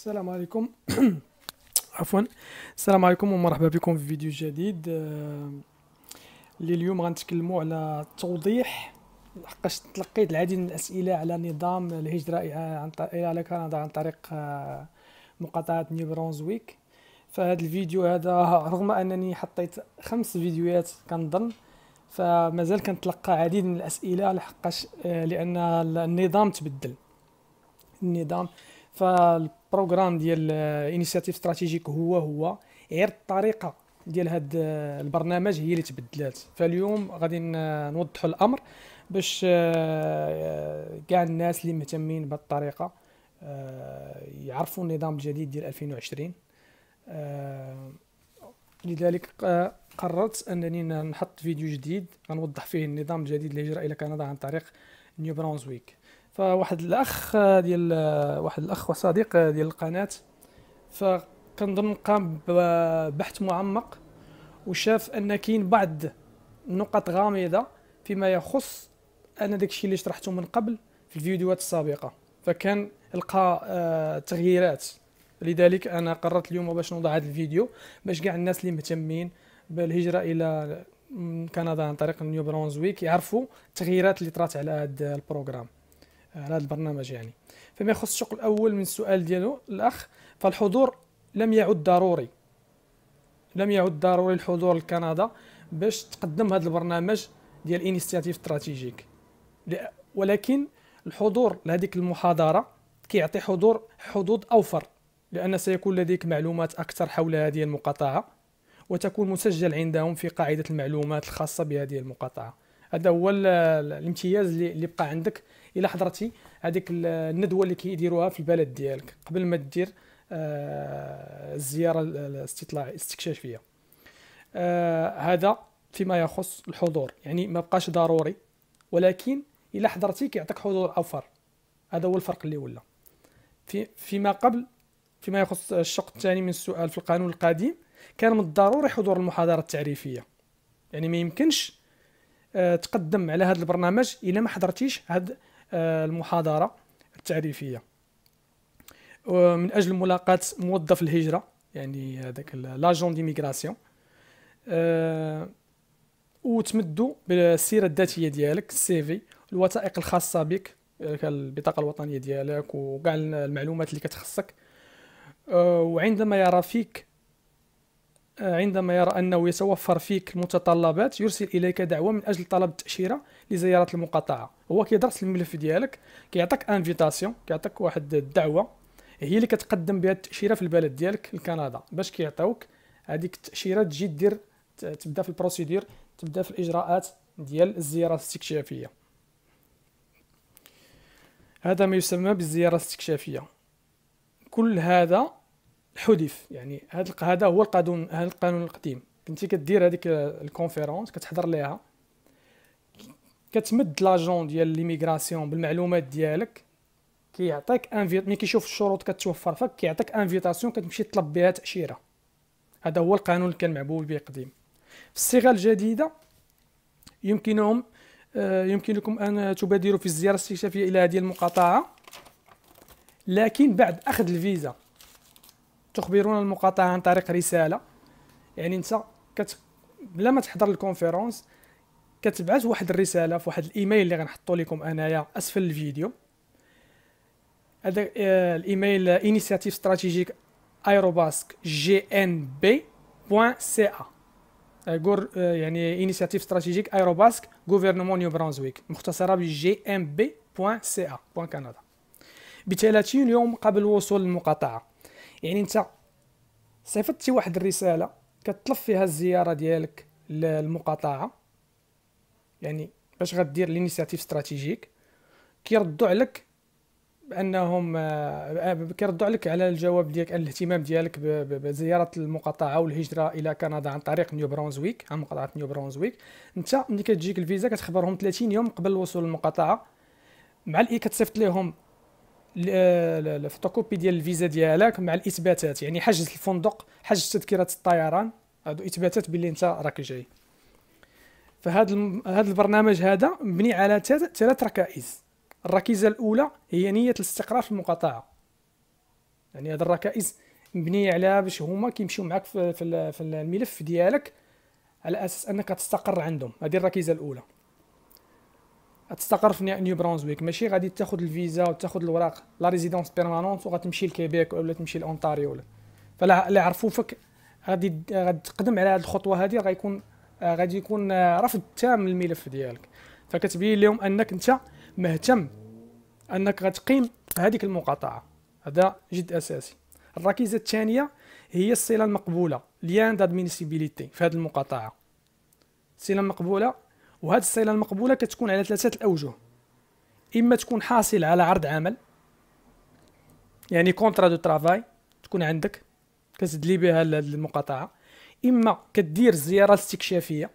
السلام عليكم عفوا السلام عليكم ومرحبا بكم في فيديو جديد آه، اللي اليوم غنتكلموا على التوضيح لحقاش تلقيت العديد من الاسئله على نظام الهجره عن الى كندا عن طريق آه، مقاطعه نيو برونزويك فهذا الفيديو هذا رغم انني حطيت خمس فيديوهات كنظن فمازال كنتلقى عديد من الاسئله لحقاش آه، لان النظام تبدل النظام فال البروغرام ديال انيشيتيف آه، استراتيجيك هو هو غير الطريقه ديال هذا آه، البرنامج هي اللي تبدلات فاليوم غادي نوضحوا الامر باش آه، كاع الناس اللي مهتمين بهذه الطريقه يعرفوا النظام الجديد ديال 2020 لذلك قررت انني نحط فيديو جديد غنوضح فيه النظام الجديد اللي الى كندا عن طريق نيو برونزويك فواحد الاخ ديال واحد الاخ وصديق ديال القناه فكنظن قام ببحث معمق وشاف ان كاين بعض النقط غامضه فيما يخص انا داكشي اللي شرحته من قبل في الفيديوهات السابقه فكان لقى آه، تغييرات لذلك انا قررت اليوم باش نوضع هذا الفيديو باش كاع الناس اللي مهتمين بالهجره الى كندا عن طريق نيو برونزويك يعرفوا التغييرات اللي طرات على هذا البروغرام على هذا البرنامج يعني فيما يخص الشق الاول من السؤال ديالو الاخ فالحضور لم يعد ضروري لم يعد ضروري الحضور لكندا باش تقدم هذا البرنامج ديال انيستياتيف استراتيجيك ولكن الحضور لهذيك المحاضره كيعطي حضور حدود اوفر لان سيكون لديك معلومات اكثر حول هذه المقاطعه وتكون مسجل عندهم في قاعده المعلومات الخاصه بهذه المقاطعه هذا هو الامتياز اللي بقى عندك الى حضرتي هذيك الندوه اللي كيديروها في البلد ديالك قبل ما دير آه، الزياره الاستطلاعيه الاستكشافيه آه، هذا فيما يخص الحضور يعني ما بقاش ضروري ولكن الى حضرتي كيعطيك حضور اوفر هذا هو الفرق اللي ولا في فيما قبل فيما يخص الشق الثاني من السؤال في القانون القديم كان من الضروري حضور المحاضره التعريفيه يعني ما يمكنش آه، تقدم على هذا البرنامج الا ما حضرتيش هذه آه، المحاضره التعريفيه من اجل ملاقاه موظف الهجره يعني هذاك لاجون ديميغراسيون وتمدوا بالسيره الذاتيه ديالك السي في الوثائق الخاصه بك آه، البطاقه الوطنيه ديالك وكاع المعلومات اللي كتخصك وعندما يرى فيك عندما يرى أنه يتوفر فيك المتطلبات يرسل إليك دعوة من أجل طلب التأشيرة لزيارة المقاطعة هو كيدرس الملف ديالك كيعطيك انفيتاسيون كيعطيك واحد الدعوة هي اللي كتقدم بها التأشيرة في البلد ديالك لكندا باش كيعطيوك هذيك التأشيرة تجي دير تبدا في البروسيدير تبدا في الإجراءات ديال الزيارة الاستكشافية هذا ما يسمى بالزيارة الاستكشافية كل هذا حذف يعني هذا هذا هو القانون هذا القانون القديم كنتي كدير هذيك الكونفيرونس كتحضر ليها كتمد لاجون ديال ليميغراسيون بالمعلومات ديالك كيعطيك انفيت ملي كيشوف الشروط كتوفر فك كيعطيك انفيتاسيون كتمشي تطلب بها تاشيره هذا هو القانون اللي كان معبول به قديم في الصيغه الجديده يمكنهم آه، يمكنكم ان تبادروا في الزياره الاستكشافيه الى هذه المقاطعه لكن بعد اخذ الفيزا تخبرون المقاطعه عن طريق رساله يعني انت كت... بلا ما تحضر الكونفيرونس كتبعث واحد الرساله في واحد الايميل اللي غنحطو لكم انايا اسفل الفيديو هذا آه، الايميل انيسياتيف استراتيجيك ايروباسك جي ان بي بوان سي ا إيه. آه، يعني انيسياتيف استراتيجيك ايروباسك غوفرنمون نيو برانزويك مختصره جي ام بي بوان سي ا إيه بوان كندا ب 30 يوم قبل وصول المقاطعه يعني انت صيفطتي واحد الرساله كتطلب فيها الزياره ديالك للمقاطعه يعني باش غدير لينيسياتيف استراتيجيك كيردوا عليك بانهم آه، كيردوا عليك على الجواب ديالك على الاهتمام ديالك بزياره المقاطعه والهجره الى كندا عن طريق نيو برونزويك عن مقاطعه نيو برونزويك انت ملي كتجيك الفيزا كتخبرهم 30 يوم قبل وصول المقاطعه مع الاي كتصيفط لهم آه، الفوتوكوبي ديال الفيزا ديالك مع الاثباتات يعني حجز الفندق حجز تذكره الطيران هادو اثباتات باللي انت راك جاي فهذا هذا البرنامج هذا مبني على ثلاث ركائز الركيزه الاولى هي نيه الاستقرار في المقاطعه يعني هاد الركائز مبنيه على باش هما كيمشيو معك في الملف ديالك على اساس انك تستقر عندهم هذه الركيزه الاولى تستقر في نيو برونزويك ماشي غادي تاخذ الفيزا وتاخذ الوراق لا ريزيدونس بيرمانونت وغتمشي لكيبيك ولا تمشي لاونتاريو ولا فلا اللي عرفوفك غادي غادي تقدم على هذه الخطوه هذه غيكون آه، غادي يكون آه، رفض تام للملف ديالك فكتبين لهم انك انت مهتم انك غتقيم هذيك المقاطعه هذا جد اساسي الركيزه الثانيه هي الصله المقبوله ليان دادمينسيبيليتي في هذه المقاطعه الصله المقبوله وهذه الصله المقبوله كتكون على ثلاثه الاوجه اما تكون حاصل على عرض عمل يعني كونترا دو ترافاي تكون عندك كتدلي بها المقاطعه اما كدير زياره استكشافيه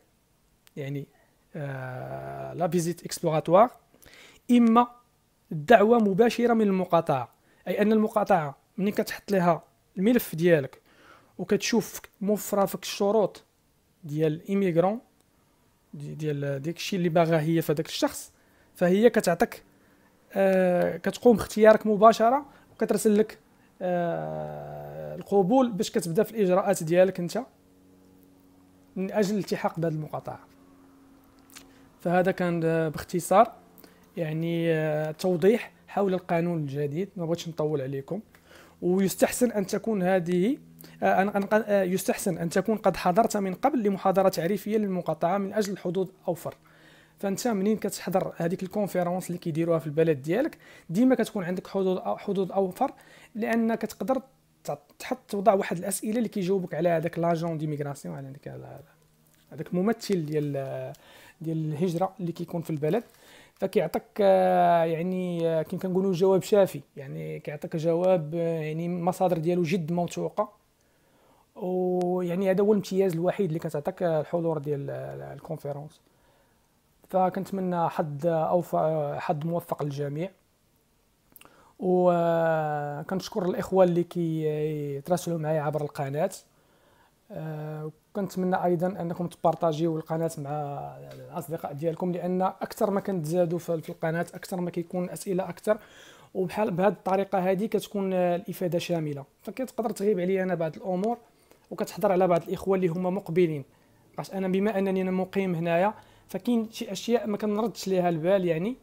يعني آه، لا فيزيت اكسبلوراتوار اما الدعوه مباشره من المقاطعه اي ان المقاطعه ملي كتحط لها الملف ديالك وكتشوف موفره فيك الشروط ديال ايميغرون ديال ديك الشيء اللي باغاه هي في هذاك الشخص فهي كتعطيك آه كتقوم باختيارك مباشره وكترسل لك آه القبول باش كتبدا في الاجراءات ديالك انت من اجل الالتحاق بهذه المقاطعه فهذا كان باختصار يعني آه توضيح حول القانون الجديد ما بغيتش نطول عليكم ويستحسن ان تكون هذه آه، آه، يستحسن أن تكون قد حضرت من قبل لمحاضرة تعريفية للمقاطعة من أجل الحظوظ أوفر فانت منين كتحضر هذيك الكونفيرونس اللي كيديروها في البلد ديالك ديما كتكون عندك حظوظ حظوظ اوفر لان كتقدر تحط توضع واحد الاسئله اللي كيجاوبك على هذاك لاجون ديميغراسيون على هذاك هذاك الممثل ديال ديال الهجره اللي كيكون في البلد فكيعطيك آه، يعني كيف كنقولوا جواب شافي يعني كيعطيك جواب يعني المصادر ديالو جد موثوقه يعني هذا هو الامتياز الوحيد اللي كتعطيك الحضور ديال الكونفيرونس فكنتمنى حد اوفى حد موفق للجميع وكنشكر آه، الاخوه اللي كيتراسلوا معايا عبر القناه آه، وكنتمنى ايضا انكم تبارطاجيو القناه مع الاصدقاء ديالكم لان اكثر ما كنتزادوا في القناه اكثر ما كيكون اسئله اكثر وبحال بهذه الطريقه هذه كتكون الافاده شامله فكتقدر تغيب عليا انا بعض الامور وكتحضر على بعض الاخوه اللي هما مقبلين باش انا بما انني انا مقيم هنايا فكاين شي اشياء ما كنردش ليها البال يعني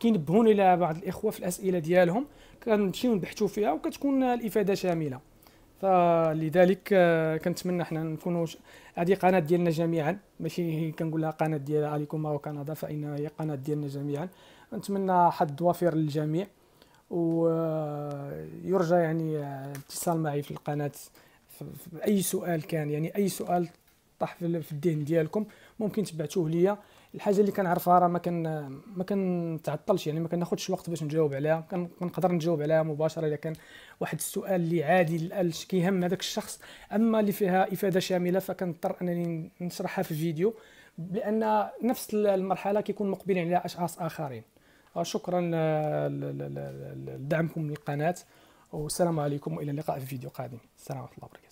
كينبهوني لها بعض الاخوه في الاسئله ديالهم كنمشيو نبحثوا فيها وكتكون الافاده شامله فلذلك آه، كنتمنى حنا نكونوا هذه قناه ديالنا جميعا ماشي كنقولها قناه ديال عليكم مارو كندا فان هي قناه ديالنا جميعا نتمنى حد وافر للجميع ويرجى آه، يعني الاتصال معي في القناه اي سؤال كان يعني اي سؤال طاح في الذهن ديالكم ممكن تبعتوه ليا الحاجه اللي كنعرفها راه ما كان ما كنتعطلش يعني ما كناخذش الوقت باش نجاوب عليها كنقدر نجاوب عليها مباشره اذا كان واحد السؤال اللي عادي كيهم هذاك الشخص اما اللي فيها افاده شامله فكنضطر انني نشرحها في فيديو لان نفس المرحله كيكون مقبلين عليها اشخاص اخرين آه، شكرا لدعمكم للقناه والسلام عليكم والى اللقاء في فيديو قادم السلام ورحمه الله وبركاته